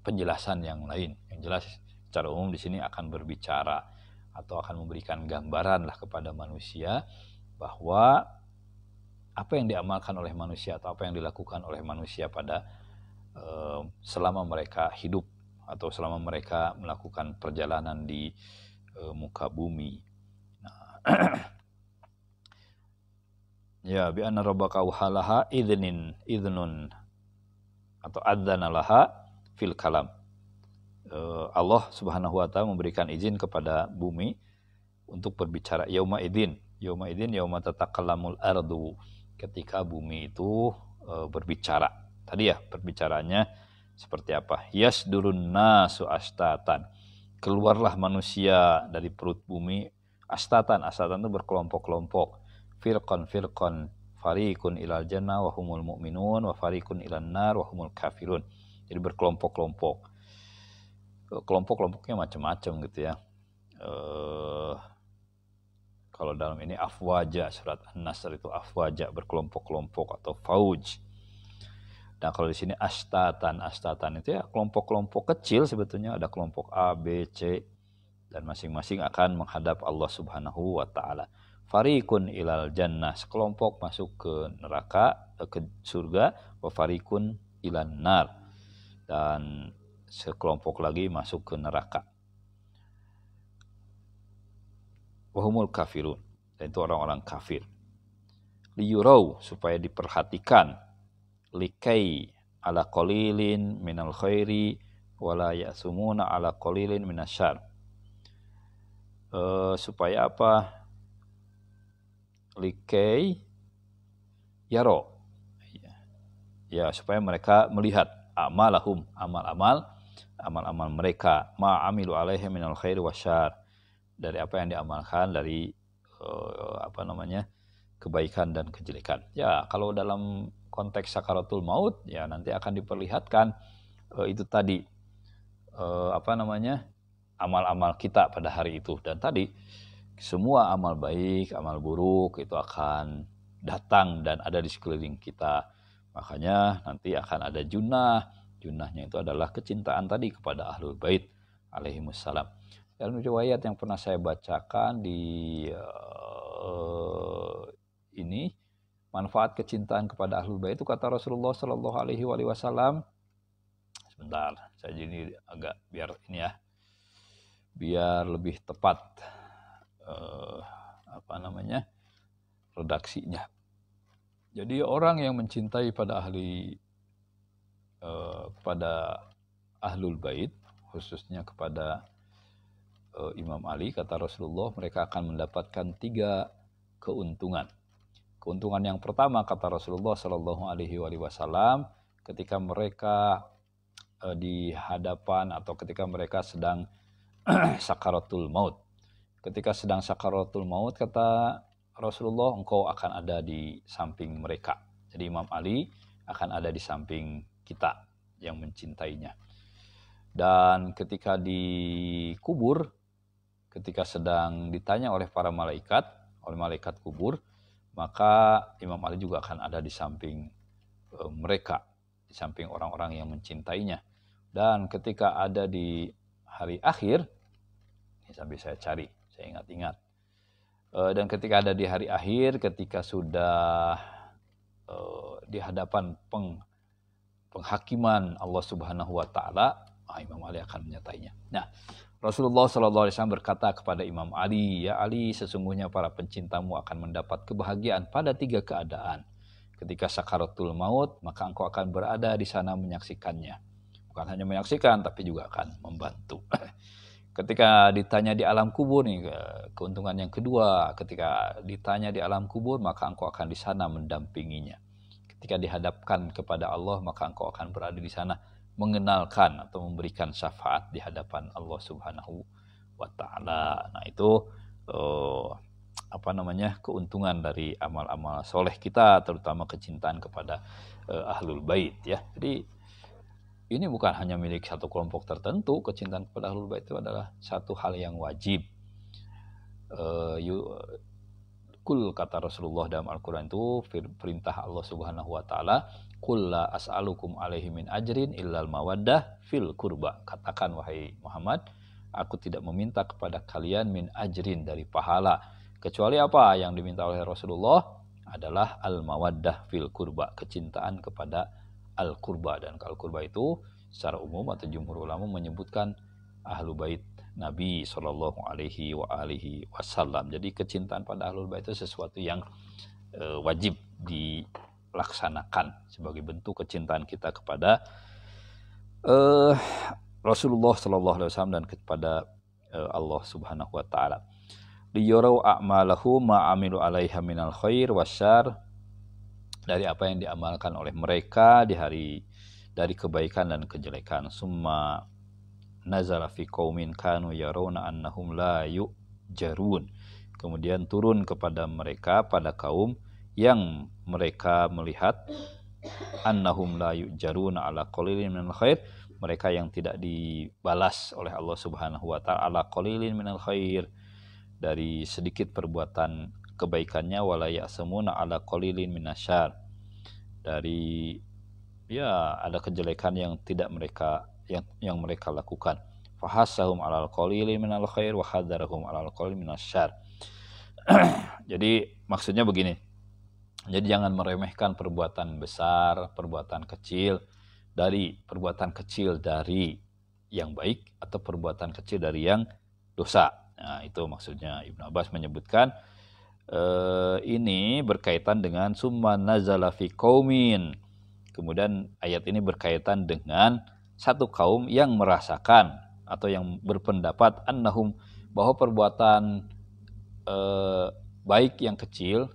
penjelasan yang lain yang jelas secara umum di sini akan berbicara atau akan memberikan gambaran lah kepada manusia bahwa apa yang diamalkan oleh manusia atau apa yang dilakukan oleh manusia pada eh, selama mereka hidup atau selama mereka melakukan perjalanan di e, muka bumi. Nah, ya bi anna rabbaka halaha idnin idnun atau adzana laha fil kalam. E, Allah Subhanahu wa taala memberikan izin kepada bumi untuk berbicara yauma idin. Yauma idin yauma tatakalamul ardu ketika bumi itu e, berbicara. Tadi ya perbicaranya seperti apa? durun nasu astatan. Keluarlah manusia dari perut bumi astatan. Astatan itu berkelompok-kelompok. Firqan firqan farikun ilal jannah wa humul mu'minun wa farikun ilan nar wa humul kafirun. Jadi berkelompok-kelompok. Kelompok-kelompoknya macam-macam gitu ya. Uh, kalau dalam ini afwaja surat An-Nasr itu afwaja berkelompok-kelompok atau fauj dan nah, kalau di sini astatan, astatan itu ya kelompok-kelompok kecil sebetulnya ada kelompok A, B, C dan masing-masing akan menghadap Allah Subhanahu wa taala. Farikun ilal jannah, sekelompok masuk ke neraka eh, ke surga, wa farikun ilan nar dan sekelompok lagi masuk ke neraka. Wahumul kafirun, dan itu orang-orang kafir. Liyurau supaya diperhatikan likai ala qalilin minal khairi wala ya'sumuna ala qalilin minasyar. Uh, eh, supaya apa? Likai yaro. Ya, supaya mereka melihat amalahum, amal-amal, amal-amal mereka, ma'amilu alaihim minal khairi wasyar. Dari apa yang diamalkan dari uh, apa namanya? kebaikan dan kejelekan. Ya, kalau dalam konteks sakaratul maut ya nanti akan diperlihatkan e, itu tadi e, apa namanya amal-amal kita pada hari itu dan tadi semua amal baik, amal buruk itu akan datang dan ada di sekeliling kita. Makanya nanti akan ada junah. Junahnya itu adalah kecintaan tadi kepada Ahlul Bait alaihi wassalam. Dalam riwayat yang pernah saya bacakan di uh, ini manfaat kecintaan kepada ahlul bait itu kata Rasulullah Shallallahu alaihi wasallam sebentar saya jadi agak biar ini ya biar lebih tepat uh, apa namanya redaksinya jadi orang yang mencintai pada ahli uh, kepada ahlul bait khususnya kepada uh, Imam Ali kata Rasulullah mereka akan mendapatkan tiga keuntungan Keuntungan yang pertama kata Rasulullah Shallallahu Alaihi Wasallam ketika mereka e, di hadapan atau ketika mereka sedang sakaratul maut. Ketika sedang sakaratul maut kata Rasulullah engkau akan ada di samping mereka. Jadi Imam Ali akan ada di samping kita yang mencintainya. Dan ketika dikubur, ketika sedang ditanya oleh para malaikat, oleh malaikat kubur, maka Imam Ali juga akan ada di samping eh, mereka, di samping orang-orang yang mencintainya. Dan ketika ada di hari akhir, ini sambil saya cari, saya ingat-ingat. Eh, dan ketika ada di hari akhir, ketika sudah eh, di hadapan peng, penghakiman Allah Subhanahu wa Ta'ala, ah, Imam Ali akan menyatainya. Nah, Rasulullah SAW berkata kepada Imam Ali, "Ya Ali, sesungguhnya para pencintamu akan mendapat kebahagiaan pada tiga keadaan. Ketika sakaratul maut, maka engkau akan berada di sana menyaksikannya. Bukan hanya menyaksikan, tapi juga akan membantu. ketika ditanya di alam kubur nih, keuntungan yang kedua, ketika ditanya di alam kubur, maka engkau akan di sana mendampinginya. Ketika dihadapkan kepada Allah, maka engkau akan berada di sana mengenalkan atau memberikan syafaat di hadapan Allah Subhanahu wa taala. Nah, itu uh, apa namanya? keuntungan dari amal-amal soleh kita terutama kecintaan kepada uh, ahlul bait ya. Jadi ini bukan hanya milik satu kelompok tertentu, kecintaan kepada ahlul bait itu adalah satu hal yang wajib. Uh, eh, you, kul kata Rasulullah dalam Al-Quran itu perintah Allah Subhanahu wa Ta'ala kulla as'alukum alaihi min ajrin illal mawaddah fil kurba. Katakan wahai Muhammad, aku tidak meminta kepada kalian min ajrin dari pahala. Kecuali apa yang diminta oleh Rasulullah adalah al mawaddah fil kurba, kecintaan kepada al kurba dan al kurba itu secara umum atau jumhur ulama menyebutkan ahlu bait Nabi Shallallahu Alaihi wa alihi Wasallam. Jadi kecintaan pada ahlul bait itu sesuatu yang e, wajib di laksanakan sebagai bentuk kecintaan kita kepada uh, Rasulullah Shallallahu Alaihi Wasallam dan kepada uh, Allah Subhanahu Wa Taala. Liyarau a'malahu ma'amilu alaiha minal khair wasyar dari apa yang diamalkan oleh mereka di hari dari kebaikan dan kejelekan. Summa nazala fi qaumin kanu yarawna annahum la yu'jarun. Kemudian turun kepada mereka pada kaum yang mereka melihat annahum la yujaruna ala qalilin minal khair mereka yang tidak dibalas oleh Allah Subhanahu wa taala ala qalilin minal khair dari sedikit perbuatan kebaikannya wala ya'samuna ala qalilin minasyar dari ya ada kejelekan yang tidak mereka yang yang mereka lakukan fahasahum ala qalilin minal khair wa hadarahum ala qalilin minasyar jadi maksudnya begini jadi jangan meremehkan perbuatan besar, perbuatan kecil dari perbuatan kecil dari yang baik atau perbuatan kecil dari yang dosa. Nah, itu maksudnya Ibnu Abbas menyebutkan eh, ini berkaitan dengan summa nazala fi qaumin. Kemudian ayat ini berkaitan dengan satu kaum yang merasakan atau yang berpendapat annahum bahwa perbuatan eh, baik yang kecil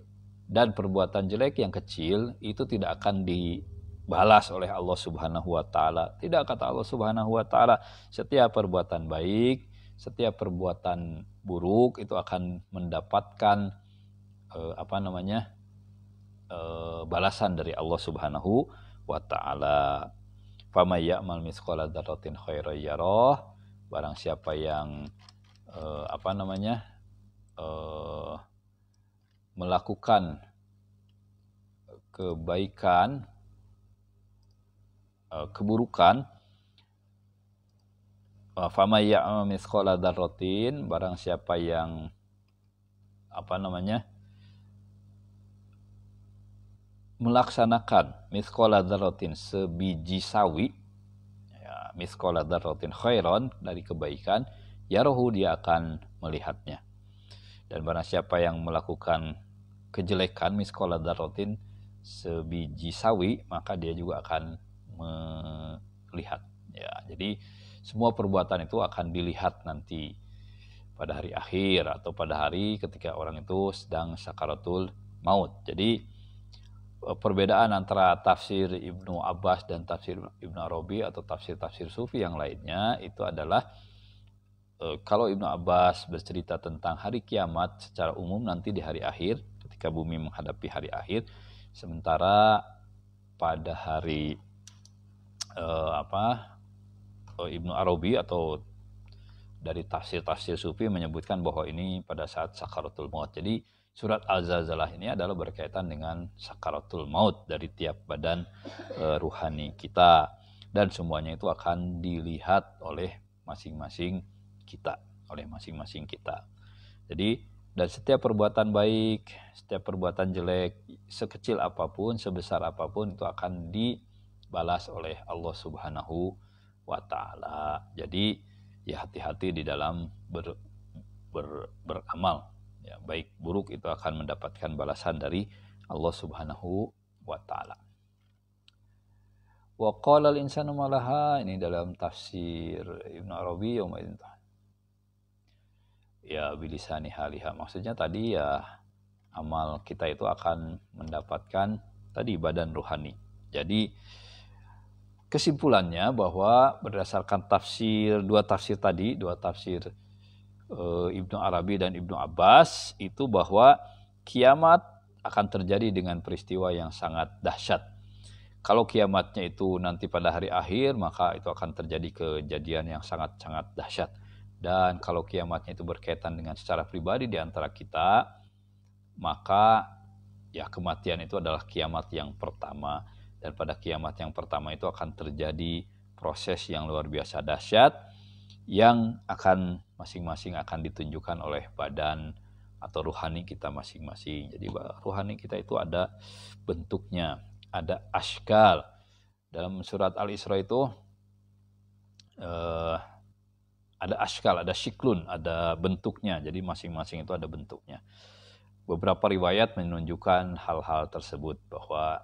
dan perbuatan jelek yang kecil itu tidak akan dibalas oleh Allah Subhanahu wa taala. Tidak kata Allah Subhanahu wa taala, setiap perbuatan baik, setiap perbuatan buruk itu akan mendapatkan eh, apa namanya? Eh, balasan dari Allah Subhanahu wa taala. Fama ya'mal mithqala dzarratin khairan yarah. Barang siapa yang eh, apa namanya? eh melakukan kebaikan, eh, keburukan, eh, fama ya'mal mithqala barang siapa yang apa namanya melaksanakan miskola darotin sebiji sawi ya darotin khairon dari kebaikan ya rohu dia akan melihatnya dan barang siapa yang melakukan kejelekan miskola darotin sebiji sawi maka dia juga akan melihat ya jadi semua perbuatan itu akan dilihat nanti pada hari akhir atau pada hari ketika orang itu sedang sakaratul maut jadi eh, perbedaan antara tafsir Ibnu Abbas dan tafsir Ibnu Arabi atau tafsir-tafsir sufi yang lainnya itu adalah eh, kalau Ibnu Abbas bercerita tentang hari kiamat secara umum nanti di hari akhir ketika bumi menghadapi hari akhir sementara pada hari uh, apa eh, Ibnu Arabi atau dari tafsir-tafsir sufi menyebutkan bahwa ini pada saat sakaratul maut. Jadi surat Al-Zalzalah ini adalah berkaitan dengan sakaratul maut dari tiap badan e, ruhani kita dan semuanya itu akan dilihat oleh masing-masing kita, oleh masing-masing kita. Jadi dan setiap perbuatan baik, setiap perbuatan jelek, sekecil apapun, sebesar apapun itu akan dibalas oleh Allah Subhanahu wa taala. Jadi ya hati-hati di dalam ber, ber, beramal. Ya, baik buruk itu akan mendapatkan balasan dari Allah Subhanahu wa taala. Wa qala al-insanu malaha ini dalam tafsir Ibnu Arabi yaumil ya bilisani haliha maksudnya tadi ya amal kita itu akan mendapatkan tadi badan rohani jadi kesimpulannya bahwa berdasarkan tafsir dua tafsir tadi dua tafsir e, Ibnu Arabi dan Ibnu Abbas itu bahwa kiamat akan terjadi dengan peristiwa yang sangat dahsyat kalau kiamatnya itu nanti pada hari akhir maka itu akan terjadi kejadian yang sangat-sangat dahsyat dan kalau kiamatnya itu berkaitan dengan secara pribadi di antara kita, maka ya kematian itu adalah kiamat yang pertama. Dan pada kiamat yang pertama itu akan terjadi proses yang luar biasa dahsyat yang akan masing-masing akan ditunjukkan oleh badan atau ruhani kita masing-masing. Jadi ruhani kita itu ada bentuknya, ada ashkal. Dalam surat Al-Isra itu eh, ada ashkal, ada siklun, ada bentuknya. Jadi masing-masing itu ada bentuknya. Beberapa riwayat menunjukkan hal-hal tersebut bahwa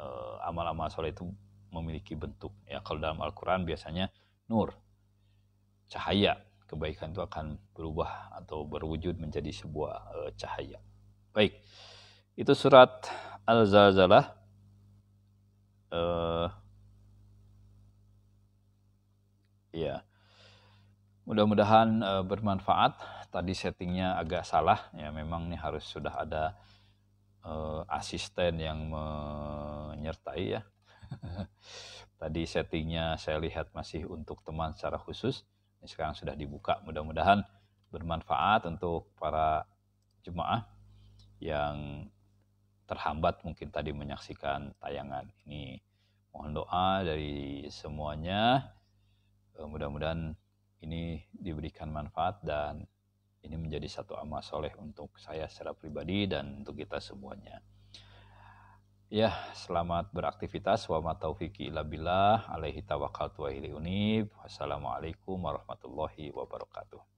eh, amal-amal soleh itu memiliki bentuk. Ya kalau dalam Al-Quran biasanya nur, cahaya, kebaikan itu akan berubah atau berwujud menjadi sebuah uh, cahaya. Baik, itu surat Al-Zalzalah. Uh, ya. Yeah Mudah-mudahan e, bermanfaat. Tadi settingnya agak salah, ya memang ini harus sudah ada e, asisten yang menyertai ya. Tadi settingnya saya lihat masih untuk teman secara khusus. Ini sekarang sudah dibuka. Mudah-mudahan bermanfaat untuk para jemaah yang terhambat mungkin tadi menyaksikan tayangan ini. Mohon doa dari semuanya. Eh, mudah-mudahan ini diberikan manfaat dan ini menjadi satu amal soleh untuk saya secara pribadi dan untuk kita semuanya. Ya, selamat beraktivitas. Wa ma taufiqi billah. Alaihi tawakkaltu wa ilaihi unib. Wassalamualaikum warahmatullahi wabarakatuh.